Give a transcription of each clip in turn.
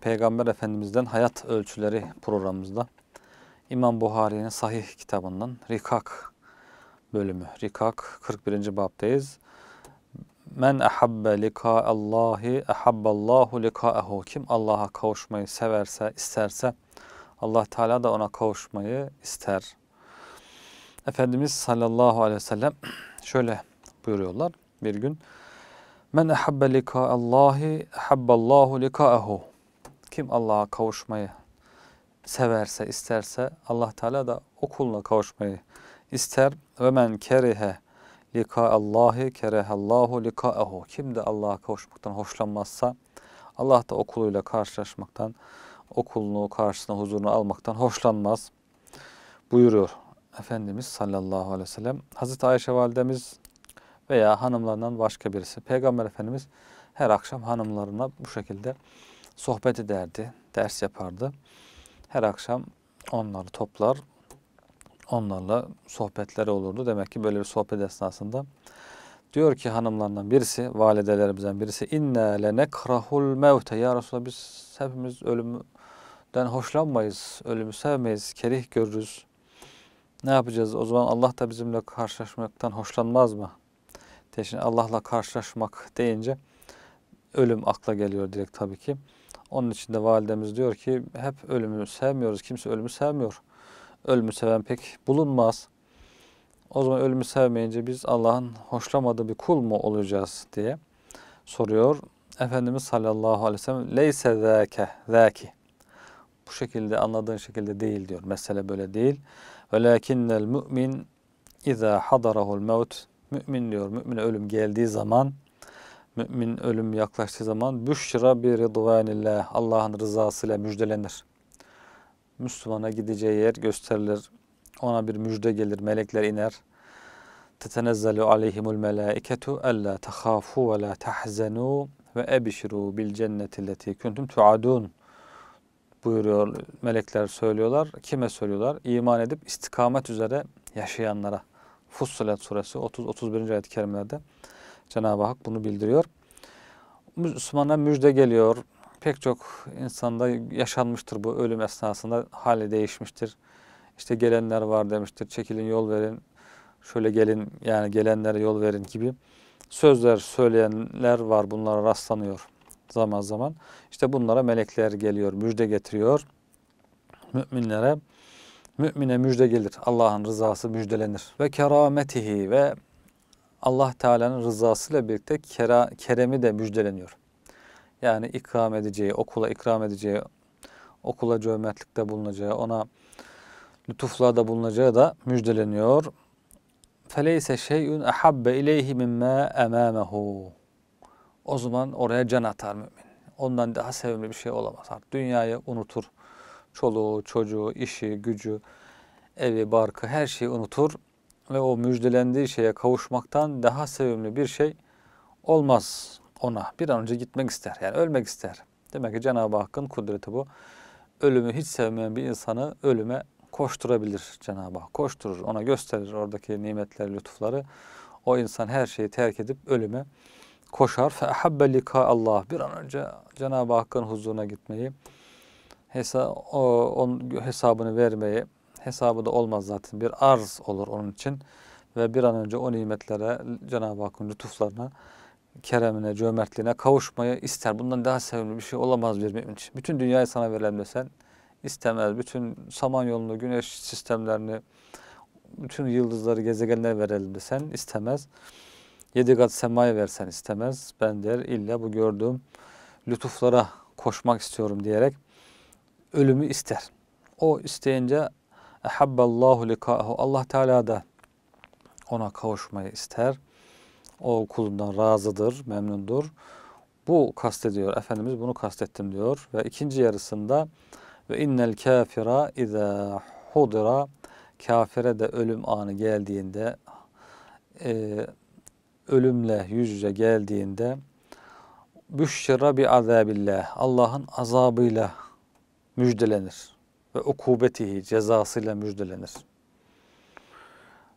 Peygamber Efendimiz'den Hayat Ölçüleri programımızda İmam Buhari'nin sahih kitabından Rikak bölümü. Rikak 41. babdayız. Men ehabbe Allahi ehabballahu lika'ehu. Kim Allah'a kavuşmayı severse, isterse Allah Teala da ona kavuşmayı ister. Efendimiz sallallahu aleyhi ve sellem şöyle buyuruyorlar bir gün. Men ehabbe Allahi ehabballahu lika'ehu. Kim Allah'a kavuşmayı severse, isterse Allah Teala da o kuluna kavuşmayı ister. Ve men kerihe lika Allahi Allahu likaehu. Kim de Allah'a kavuşmaktan hoşlanmazsa Allah da o kuluyla karşılaşmaktan, o kulunu karşısına huzurunu almaktan hoşlanmaz buyuruyor Efendimiz sallallahu aleyhi ve sellem. Hazreti Ayşe validemiz veya hanımlarından başka birisi. Peygamber Efendimiz her akşam hanımlarına bu şekilde sohbet ederdi, ders yapardı. Her akşam onları toplar, onlarla sohbetleri olurdu. Demek ki böyle bir sohbet esnasında diyor ki hanımlarından birisi, validelerimizden birisi inna lenekrahul mevte ya Resulallah biz hepimiz ölümden hoşlanmayız, ölümü sevmeyiz, kerih görürüz. Ne yapacağız? O zaman Allah da bizimle karşılaşmaktan hoşlanmaz mı? Şimdi Allah'la karşılaşmak deyince ölüm akla geliyor direkt tabii ki. Onun için de validemiz diyor ki hep ölümü sevmiyoruz. Kimse ölümü sevmiyor. Ölümü seven pek bulunmaz. O zaman ölümü sevmeyince biz Allah'ın hoşlamadığı bir kul mu olacağız diye soruyor. Efendimiz sallallahu aleyhi ve sellem leyse zâke, zâki. Bu şekilde anladığın şekilde değil diyor. Mesele böyle değil. Velakinnel mümin izâ hadarahul mevt. Mümin diyor. Mümine ölüm geldiği zaman Mümin ölüm yaklaştığı zaman büşra bir rıdvanillah Allah'ın rızasıyla müjdelenir. Müslümana gideceği yer gösterilir. Ona bir müjde gelir, melekler iner. Tetenezzelu aleyhimul melaiketu alla tahafu ve la tahzanu ve ebşiru bil cenneti leti kuntum tuadun buyuruyor melekler söylüyorlar. Kime söylüyorlar? İman edip istikamet üzere yaşayanlara. Fussilet suresi 30-31. ayet-i kerimelerde Cenab-ı Hak bunu bildiriyor. Müslümana müjde geliyor. Pek çok insanda yaşanmıştır bu ölüm esnasında hali değişmiştir. İşte gelenler var demiştir. Çekilin yol verin. Şöyle gelin yani gelenlere yol verin gibi sözler söyleyenler var. Bunlara rastlanıyor zaman zaman. İşte bunlara melekler geliyor, müjde getiriyor. Müminlere mümine müjde gelir. Allah'ın rızası müjdelenir. Ve kerametihi ve Allah Teala'nın rızasıyla birlikte kera, keremi de müjdeleniyor. Yani ikram edeceği, okula ikram edeceği, okula cömertlikte bulunacağı, ona lütuflarda bulunacağı da müjdeleniyor. Feleyse şeyün ahabbe ileyhi mimme emamehu. O zaman oraya can atar mümin. Ondan daha sevimli bir şey olamaz. Artık dünyayı unutur. Çoluğu, çocuğu, işi, gücü, evi, barkı her şeyi unutur ve o müjdelendiği şeye kavuşmaktan daha sevimli bir şey olmaz ona. Bir an önce gitmek ister. Yani ölmek ister. Demek ki Cenab-ı Hakk'ın kudreti bu. Ölümü hiç sevmeyen bir insanı ölüme koşturabilir Cenab-ı Hak. Koşturur, ona gösterir oradaki nimetleri, lütufları. O insan her şeyi terk edip ölüme koşar. فَاَحَبَّ لِكَا Allah Bir an önce Cenab-ı Hakk'ın huzuruna gitmeyi, hesa, o, onun hesabını vermeyi, hesabı da olmaz zaten. Bir arz olur onun için. Ve bir an önce o nimetlere, Cenab-ı Hakk'ın lütuflarına, keremine, cömertliğine kavuşmayı ister. Bundan daha sevimli bir şey olamaz bir mümin için. Bütün dünyayı sana veren desen istemez. Bütün samanyolunu, güneş sistemlerini, bütün yıldızları, gezegenleri verelim desen istemez. Yedi kat semayı versen istemez. Ben der illa bu gördüğüm lütuflara koşmak istiyorum diyerek ölümü ister. O isteyince Ehabballahu likahu. Allah Teala da ona kavuşmayı ister. O kulundan razıdır, memnundur. Bu kastediyor. Efendimiz bunu kastettim diyor. Ve ikinci yarısında ve innel kafira izâ hudra kafire de ölüm anı geldiğinde e, ölümle yüz yüze geldiğinde büşşira bi azabillah Allah'ın azabıyla müjdelenir ve ukubetihi cezasıyla müjdelenir.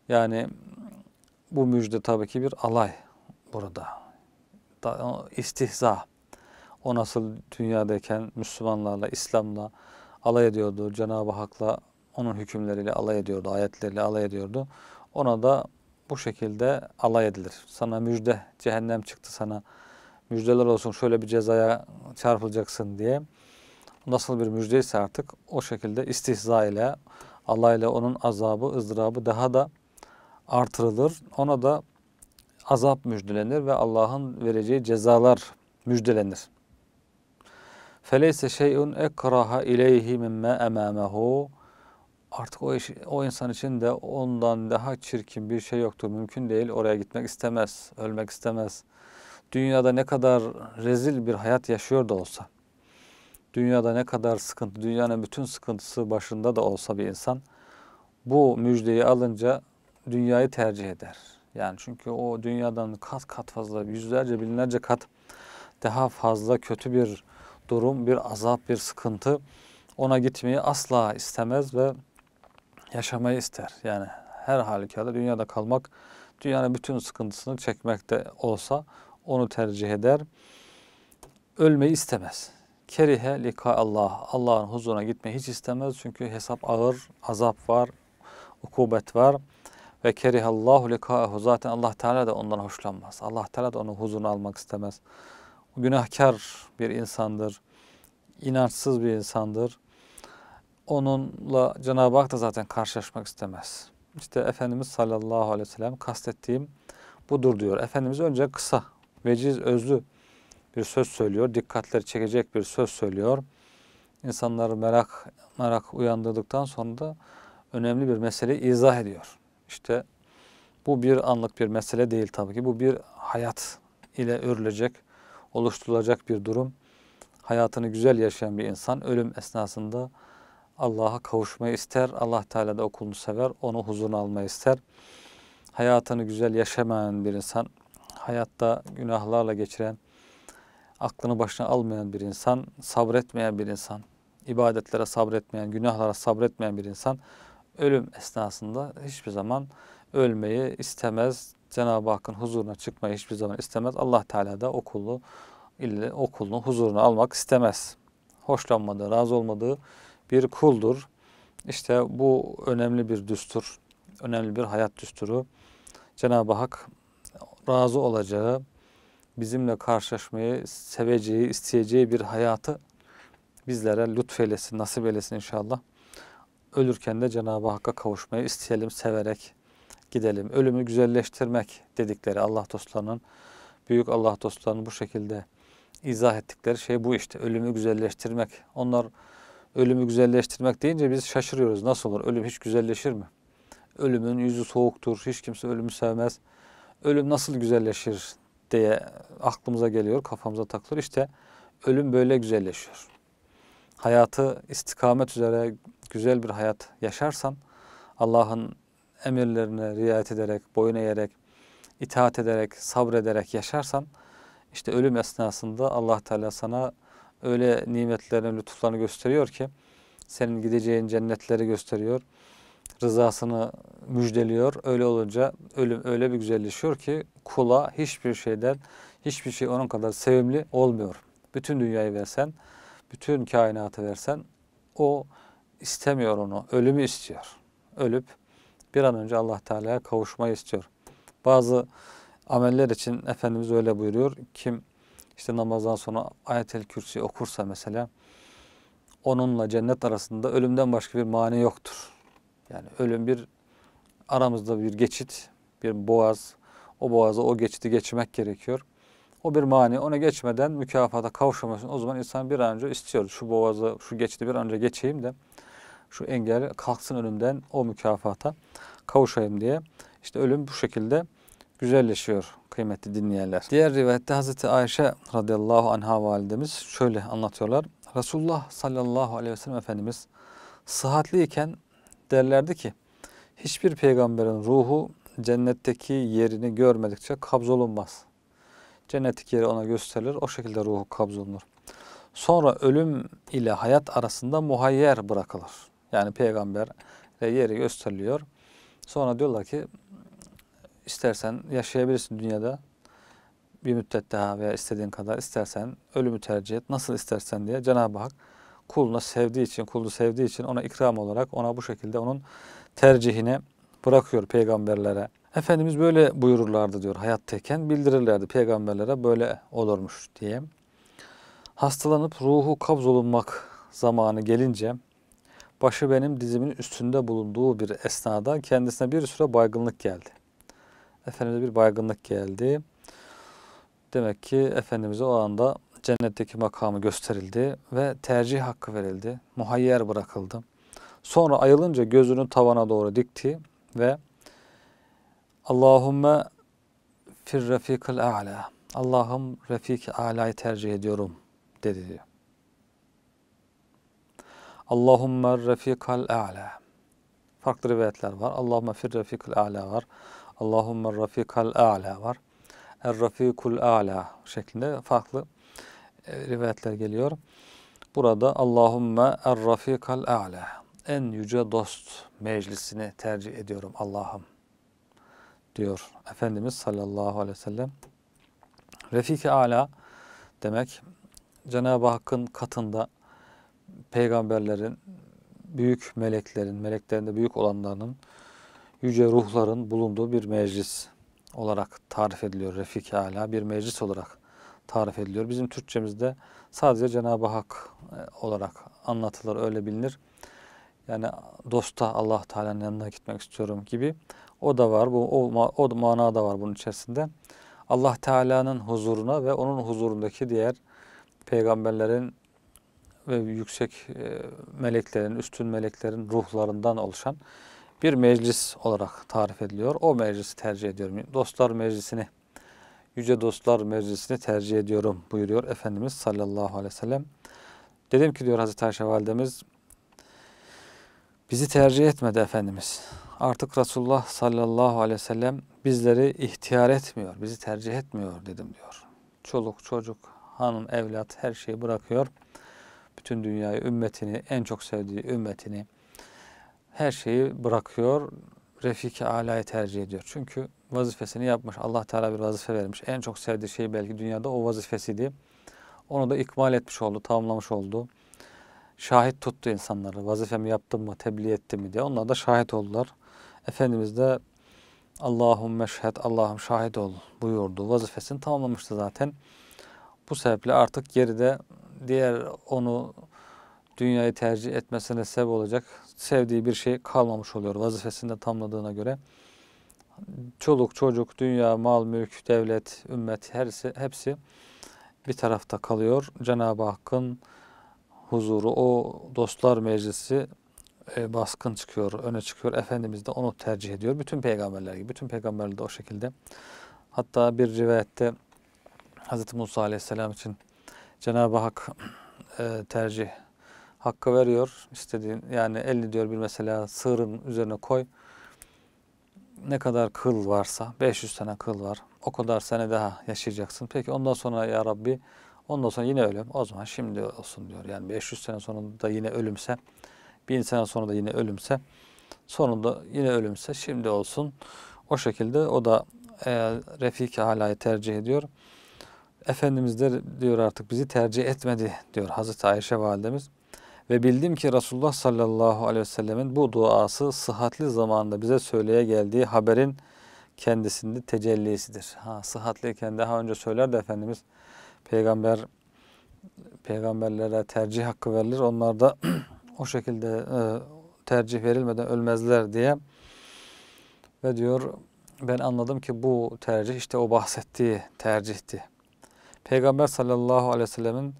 Yani bu müjde tabii ki bir alay burada. İstihza. O nasıl dünyadayken Müslümanlarla, İslam'la alay ediyordu. Cenab-ı Hak'la onun hükümleriyle alay ediyordu, ayetleriyle alay ediyordu. Ona da bu şekilde alay edilir. Sana müjde, cehennem çıktı sana. Müjdeler olsun şöyle bir cezaya çarpılacaksın diye nasıl bir müjdeyse artık o şekilde istihza ile Allah ile onun azabı, ızdırabı daha da artırılır. Ona da azap müjdelenir ve Allah'ın vereceği cezalar müjdelenir. Feleyse şey'un ekraha ileyhi mimme emamehu. Artık o, iş, o insan için de ondan daha çirkin bir şey yoktur. Mümkün değil. Oraya gitmek istemez, ölmek istemez. Dünyada ne kadar rezil bir hayat yaşıyor da olsa dünyada ne kadar sıkıntı, dünyanın bütün sıkıntısı başında da olsa bir insan bu müjdeyi alınca dünyayı tercih eder. Yani çünkü o dünyadan kat kat fazla, yüzlerce, binlerce kat daha fazla kötü bir durum, bir azap, bir sıkıntı ona gitmeyi asla istemez ve yaşamayı ister. Yani her halükarda dünyada kalmak, dünyanın bütün sıkıntısını çekmekte olsa onu tercih eder. Ölmeyi istemez. Kerihe lika Allah. Allah'ın huzuruna gitmeyi hiç istemez. Çünkü hesap ağır, azap var, ukubet var. Ve kerihallahu likaehu. Zaten Allah Teala da ondan hoşlanmaz. Allah Teala da onu huzuruna almak istemez. O günahkar bir insandır. İnançsız bir insandır. Onunla Cenab-ı Hak da zaten karşılaşmak istemez. İşte Efendimiz sallallahu aleyhi ve sellem kastettiğim budur diyor. Efendimiz önce kısa, veciz, özlü bir söz söylüyor. Dikkatleri çekecek bir söz söylüyor. İnsanları merak merak uyandırdıktan sonra da önemli bir meseleyi izah ediyor. İşte bu bir anlık bir mesele değil tabii ki. Bu bir hayat ile örülecek, oluşturulacak bir durum. Hayatını güzel yaşayan bir insan ölüm esnasında Allah'a kavuşmayı ister. Allah Teala da okulunu sever. Onu huzuruna almayı ister. Hayatını güzel yaşamayan bir insan, hayatta günahlarla geçiren, aklını başına almayan bir insan, sabretmeyen bir insan, ibadetlere sabretmeyen, günahlara sabretmeyen bir insan ölüm esnasında hiçbir zaman ölmeyi istemez. Cenab-ı Hakk'ın huzuruna çıkmayı hiçbir zaman istemez. Allah Teala da o kulu ile huzuruna almak istemez. Hoşlanmadığı, razı olmadığı bir kuldur. İşte bu önemli bir düstur, önemli bir hayat düsturu. Cenab-ı Hak razı olacağı, bizimle karşılaşmayı seveceği, isteyeceği bir hayatı bizlere lütfeylesin, nasip eylesin inşallah. Ölürken de Cenab-ı Hakk'a kavuşmayı isteyelim, severek gidelim. Ölümü güzelleştirmek dedikleri Allah dostlarının, büyük Allah dostlarının bu şekilde izah ettikleri şey bu işte. Ölümü güzelleştirmek. Onlar ölümü güzelleştirmek deyince biz şaşırıyoruz. Nasıl olur? Ölüm hiç güzelleşir mi? Ölümün yüzü soğuktur. Hiç kimse ölümü sevmez. Ölüm nasıl güzelleşir diye aklımıza geliyor, kafamıza takılır. İşte ölüm böyle güzelleşiyor. Hayatı istikamet üzere güzel bir hayat yaşarsan, Allah'ın emirlerine riayet ederek, boyun eğerek, itaat ederek, sabrederek yaşarsan, işte ölüm esnasında Allah Teala sana öyle nimetlerini, lütuflarını gösteriyor ki, senin gideceğin cennetleri gösteriyor, rızasını müjdeliyor. Öyle olunca ölüm öyle bir güzelleşiyor ki kula hiçbir şeyden, hiçbir şey onun kadar sevimli olmuyor. Bütün dünyayı versen, bütün kainatı versen o istemiyor onu. Ölümü istiyor. Ölüp bir an önce Allah Teala'ya kavuşmayı istiyor. Bazı ameller için Efendimiz öyle buyuruyor. Kim işte namazdan sonra ayetel kürsi okursa mesela onunla cennet arasında ölümden başka bir mani yoktur. Yani ölüm bir aramızda bir geçit, bir boğaz, o boğaza o geçti geçmek gerekiyor. O bir mani. Ona geçmeden mükafata kavuşamıyorsun. O zaman insan bir an önce istiyor. Şu boğaza şu geçti bir an önce geçeyim de şu engel kalksın önümden o mükafata kavuşayım diye. İşte ölüm bu şekilde güzelleşiyor kıymetli dinleyenler. Diğer rivayette Hazreti Ayşe radıyallahu anha validemiz şöyle anlatıyorlar. Resulullah sallallahu aleyhi ve sellem Efendimiz sıhhatliyken derlerdi ki hiçbir peygamberin ruhu cennetteki yerini görmedikçe kabzolunmaz. Cennetteki yeri ona gösterilir. O şekilde ruhu kabzolunur. Sonra ölüm ile hayat arasında muhayyer bırakılır. Yani peygamber yeri gösteriliyor. Sonra diyorlar ki istersen yaşayabilirsin dünyada bir müddet daha veya istediğin kadar istersen ölümü tercih et nasıl istersen diye Cenab-ı Hak kuluna sevdiği için, kulunu sevdiği için ona ikram olarak ona bu şekilde onun tercihine bırakıyor peygamberlere. Efendimiz böyle buyururlardı diyor hayattayken bildirirlerdi peygamberlere böyle olurmuş diye. Hastalanıp ruhu kabzolunmak zamanı gelince başı benim dizimin üstünde bulunduğu bir esnada kendisine bir süre baygınlık geldi. Efendimiz'e bir baygınlık geldi. Demek ki Efendimiz'e o anda cennetteki makamı gösterildi ve tercih hakkı verildi. Muhayyer bırakıldı. Sonra ayılınca gözünü tavana doğru dikti ve Allahümme fir refikil a'la. Allah'ım refik ala'yı tercih ediyorum dedi diyor. Allahümme refikal a'la. Farklı rivayetler var. Allahümme fir refikil a'la var. Allahümme refikal a'la var. Er refikul a'la şeklinde farklı e, rivayetler geliyor. Burada Allahümme er refikal a'la en yüce dost meclisini tercih ediyorum Allah'ım diyor Efendimiz sallallahu aleyhi ve sellem. Refik-i Ala demek Cenab-ı Hakk'ın katında peygamberlerin, büyük meleklerin, meleklerinde büyük olanların, yüce ruhların bulunduğu bir meclis olarak tarif ediliyor. Refik-i Ala bir meclis olarak tarif ediliyor. Bizim Türkçemizde sadece Cenab-ı Hak e, olarak anlatılır, öyle bilinir. Yani dosta Allah Teala'nın yanına gitmek istiyorum gibi. O da var. Bu o, o mana da var bunun içerisinde. Allah Teala'nın huzuruna ve onun huzurundaki diğer peygamberlerin ve yüksek e, meleklerin, üstün meleklerin ruhlarından oluşan bir meclis olarak tarif ediliyor. O meclisi tercih ediyorum. Dostlar meclisini, yüce dostlar meclisini tercih ediyorum buyuruyor Efendimiz sallallahu aleyhi ve sellem. Dedim ki diyor Hazreti Ayşe validemiz bizi tercih etmedi Efendimiz. Artık Resulullah sallallahu aleyhi ve sellem bizleri ihtiyar etmiyor, bizi tercih etmiyor dedim diyor. Çoluk, çocuk, hanım, evlat her şeyi bırakıyor. Bütün dünyayı, ümmetini, en çok sevdiği ümmetini her şeyi bırakıyor. Refik-i Ala'yı tercih ediyor. Çünkü vazifesini yapmış. Allah Teala bir vazife vermiş. En çok sevdiği şey belki dünyada o vazifesiydi. Onu da ikmal etmiş oldu, tamamlamış oldu şahit tuttu insanları. Vazifemi yaptım mı, tebliğ ettim mi diye. Onlar da şahit oldular. Efendimiz de Allahümme şehit, Allah'ım şahit ol buyurdu. Vazifesini tamamlamıştı zaten. Bu sebeple artık geride diğer onu dünyayı tercih etmesine sebep olacak sevdiği bir şey kalmamış oluyor Vazifesinde tamladığına göre. Çoluk, çocuk, dünya, mal, mülk, devlet, ümmet herisi hepsi bir tarafta kalıyor. Cenab-ı Hakk'ın huzuru, o dostlar meclisi e, baskın çıkıyor, öne çıkıyor. Efendimiz de onu tercih ediyor. Bütün peygamberler gibi. Bütün peygamberler de o şekilde. Hatta bir rivayette Hz. Musa aleyhisselam için Cenab-ı Hak e, tercih hakkı veriyor. İstediğin yani elini diyor bir mesela sığırın üzerine koy. Ne kadar kıl varsa 500 tane kıl var. O kadar sene daha yaşayacaksın. Peki ondan sonra ya Rabbi Ondan sonra yine ölüm. O zaman şimdi olsun diyor. Yani 500 sene sonunda yine ölümse, 1000 sene sonra da yine ölümse, sonunda yine ölümse şimdi olsun. O şekilde o da e, Refik-i Ala'yı tercih ediyor. Efendimiz de diyor artık bizi tercih etmedi diyor Hazreti Ayşe validemiz. Ve bildim ki Resulullah sallallahu aleyhi ve sellemin bu duası sıhhatli zamanda bize söyleye geldiği haberin kendisinde tecellisidir. Ha, sıhhatliyken daha önce söylerdi Efendimiz peygamber peygamberlere tercih hakkı verilir. Onlar da o şekilde e, tercih verilmeden ölmezler diye. Ve diyor ben anladım ki bu tercih işte o bahsettiği tercihti. Peygamber sallallahu aleyhi ve sellemin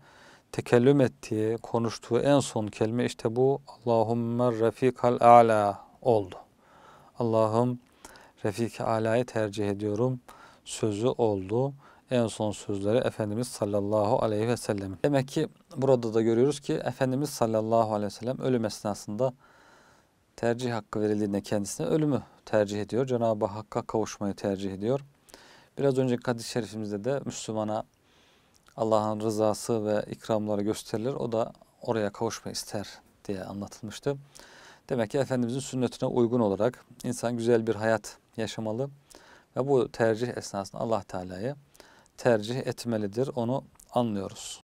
tekellüm ettiği, konuştuğu en son kelime işte bu Allahümme refikal a'la oldu. Allah'ım refik ala'yı tercih ediyorum sözü oldu en son sözleri Efendimiz sallallahu aleyhi ve sellem. Demek ki burada da görüyoruz ki Efendimiz sallallahu aleyhi ve sellem ölüm esnasında tercih hakkı verildiğinde kendisine ölümü tercih ediyor. Cenab-ı Hakk'a kavuşmayı tercih ediyor. Biraz önce hadis-i şerifimizde de Müslümana Allah'ın rızası ve ikramları gösterilir. O da oraya kavuşmayı ister diye anlatılmıştı. Demek ki Efendimizin sünnetine uygun olarak insan güzel bir hayat yaşamalı ve bu tercih esnasında Allah Teala'yı tercih etmelidir. Onu anlıyoruz.